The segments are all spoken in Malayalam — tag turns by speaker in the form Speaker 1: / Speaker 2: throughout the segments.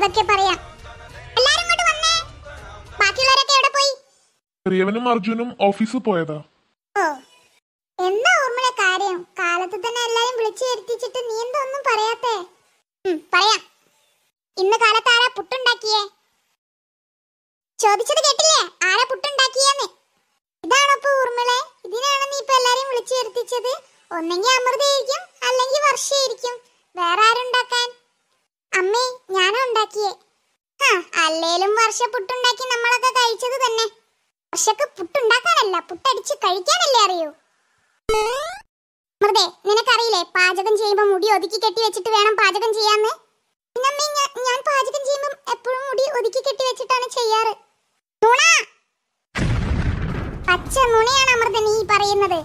Speaker 1: അതൊക്കെ പറയാം എല്ലാരും ഇങ്ങോട്ട് വന്നേ ബാക്കിയുള്ളവരൊക്കെ എവിടെ പോയി
Speaker 2: പ്രിയവനും അർജുനും ഓഫീസിൽ പോയതാ
Speaker 1: എന്താ ഓർമ്മയുടെ കാര്യം കാലത്ത് തന്നെ എല്ലാരും വിളിച്ചു വരുത്തിച്ചിട്ട് നീ എന്താ ഒന്നും പറയാത്തേ പറയാം ഇന്ന് കാലത്ത് ആരാ പുട്ടുണ്ടാക്കിയേ ചോദിച്ചത് കേട്ടില്ലേ ആരാ പുട്ടുണ്ടാക്കിയെന്ന് ഇതാണോ ഇപ്പൊ ഇതിനാണ് നീ ഇപ്പൊ എല്ലാരും വിളിച്ചു വരുത്തിച്ചത് ഒന്നെങ്കിൽ അമൃതയായിരിക്കും അല്ലെങ്കിൽ വർഷയായിരിക്കും വേറെ ആരുണ്ടാക്കാൻ അമ്മേ ഞാനാ ഉണ്ടാക്കിയേ അല്ലേലും വർഷ പുട്ടുണ്ടാക്കി നമ്മളൊക്കെ കഴിച്ചത് തന്നെ വർഷക്ക് പുട്ടുണ്ടാക്കാനല്ല പുട്ടടിച്ച് കഴിക്കാനല്ലേ അറിയൂ മൃതേ നിനക്കറിയില്ലേ പാചകം ചെയ്യുമ്പോൾ മുടി ഒതുക്കി കെട്ടി വെച്ചിട്ട് വേണം പാചകം ചെയ്യാന്ന് പിന്നമ്മേ ഞാൻ പാചകം ചെയ്യുമ്പോൾ എപ്പോഴും മുടി ഒതുക്കി കെട്ടി വെച്ചിട്ടാണ് ചെയ്യാറ് നുണ പച്ച നുണയാണ് അമൃത നീ പറയുന്നത്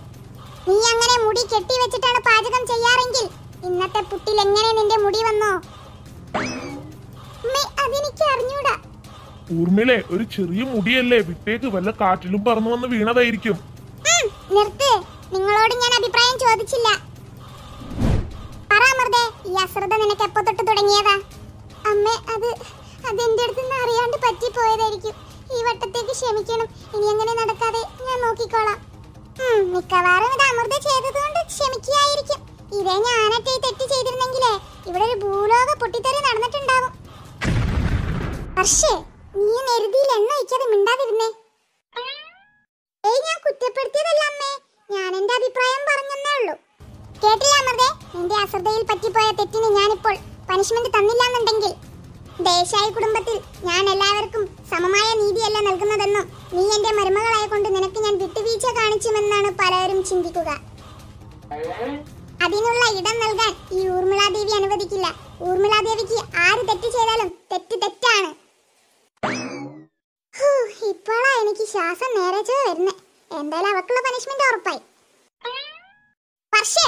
Speaker 1: നീ അങ്ങനെ മുടി കെട്ടി വെച്ചിട്ടാണ് പാചകം ചെയ്യാറെങ്കിൽ ഇന്നത്തെ പുട്ടിൽ എങ്ങനെ നിന്റെ മുടി വന്നോ
Speaker 2: ഊർമിളെ ഒരു ചെറിയ മുടിയല്ലേ വിട്ടേക്ക് വല്ല കാറ്റിലും പറന്നു വന്ന് വീണതായിരിക്കും
Speaker 1: നിർത്ത് നിങ്ങളോട് ഞാൻ അഭിപ്രായം ചോദിച്ചില്ല പറാമൃതേ ഈ അശ്രദ്ധ നിനക്ക് എപ്പോ തൊട്ട് തുടങ്ങിയതാ അമ്മേ അത് അതെന്റെ അടുത്ത് നിന്ന് അറിയാണ്ട് പറ്റി പോയതായിരിക്കും ഈ വട്ടത്തേക്ക് ക്ഷമിക്കണം ഇനി അങ്ങനെ നടക്കാതെ ഞാൻ നോക്കിക്കോളാം മിക്കവാറും ഇത് അമൃത ചെയ്തതുകൊണ്ട് ക്ഷമിക്കുകയായിരിക്കും ഇതേ ഞാൻ കേട്ടില്ല അമൃതേ നിന്റെ അശ്രദ്ധയിൽ പറ്റിപ്പോയ തെറ്റിന് ഞാനിപ്പോൾ പനിഷ്മെന്റ് തന്നില്ലാന്നുണ്ടെങ്കിൽ ദേശായി കുടുംബത്തിൽ ഞാൻ എല്ലാവർക്കും സമമായ നീതിയല്ല നൽകുന്നതെന്നും നീ എന്റെ മരുമകളായ കൊണ്ട് നിനക്ക് ഞാൻ വിട്ടുവീഴ്ച കാണിച്ചുമെന്നാണ് പലരും ചിന്തിക്കുക അതിനുള്ള ഇടം നൽകാൻ ഈ ഊർമിളാദേവി അനുവദിക്കില്ല ഊർമിളാദേവിക്ക് ആര് തെറ്റ് ചെയ്താലും തെറ്റ് തെറ്റാണ് ഇപ്പോഴാ എനിക്ക് ശ്വാസം നേരെ വരുന്നേ എന്തായാലും അവക്കുള്ള പനിഷ്മെന്റ് ഉറപ്പായി പക്ഷേ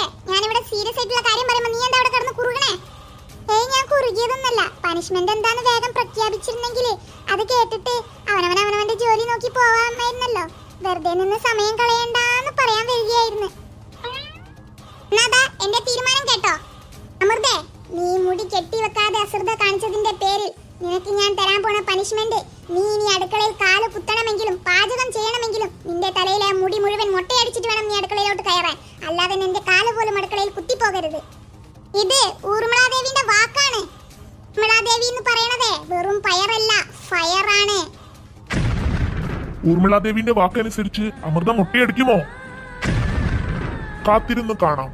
Speaker 1: സീരിയസ് ആയിട്ടുള്ള കാര്യം പറയുമ്പോൾ നീ എന്താ അവിടെ കിടന്ന് കുറുകണേ ഏയ് ഞാൻ കുറുകിയതൊന്നല്ല പനിഷ്മെന്റ് എന്താന്ന് വേഗം പ്രഖ്യാപിച്ചിരുന്നെങ്കിൽ അത് കേട്ടിട്ട് അവനവൻ അവനവന്റെ ജോലി നോക്കി പോവാമായിരുന്നല്ലോ വെറുതെ നിന്ന് സമയം കളയണ്ടെന്ന് പറയാൻ വരികയായിരുന്നു എന്നാ എന്റെ തീരുമാനം കേട്ടോ അമൃതേ നീ മുടി കെട്ടി വെക്കാതെ അശ്രദ്ധ കാണിച്ചതിന്റെ പേരിൽ നിനക്ക് ഞാൻ തരാൻ പോണ പനിഷ്മെന്റ് നീ ഇനി അടുക്കളയിൽ കാല് കുത്തണം ആവരുത് ഇത് ഊർമിളാദേവിന്റെ വാക്കാണ് ഊർമിളാദേവി എന്ന് പറയണതേ വെറും പയറല്ല ഫയറാണ്
Speaker 2: ഊർമിളാദേവിന്റെ വാക്കനുസരിച്ച് അമൃതം മുട്ടയടിക്കുമോ കാത്തിരുന്ന് കാണാം